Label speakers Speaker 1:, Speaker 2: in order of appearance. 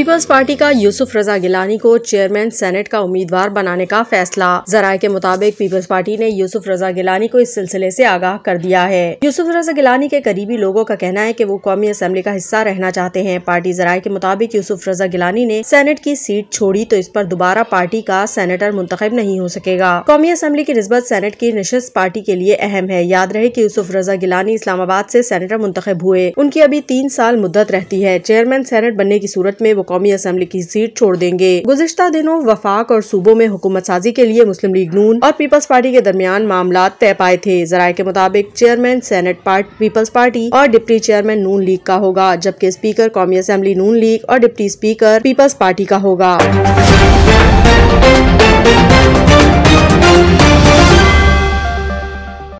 Speaker 1: peoples party का यूसुफ रजा गिलानी को chairman senate का उम्मीदवार बनाने का फैसला जराये के मुताबिक पीपल्स पार्टी ने यूसुफ रजा गिलानी को इस सिलसिले से आगाह कर दिया है यूसुफ रजा गिलानी के करीबी लोगों का कहना है कि वो कौमी असम्बली का हिस्सा रहना चाहते हैं पार्टी जराये के मुताबिक यूसुफ रजा गिलानी ने सेनेट की सीट छोड़ी तो इस पर दोबारा पार्टी का सेनेटर मुंतब नहीं हो सकेगा कौमी असम्बली की नस्बत सेनेट की नशस्त पार्टी के लिए अहम है याद रहे की यूसुफ रजा गिलानी इस्लामाबाद ऐसी सेनेटर मुंतब हुए उनकी अभी तीन साल मुद्दत रहती है चेयरमैन सेनेट बनने की सूरत में वो कौमी असम्बली की सीट छोड़ देंगे गुजशत दिनों वफाक और सूबों में हुकूमत साजी के लिए मुस्लिम लीग नून और पीपल्स पार्टी के दरमियान मामला तय पाए थे जराये के मुताबिक chairman senate party people's party और डिप्टी चेयरमैन नून लीग का होगा जबकि स्पीकर कौमी असम्बली नून लीग और डिप्टी स्पीकर पीपल्स पार्टी का होगा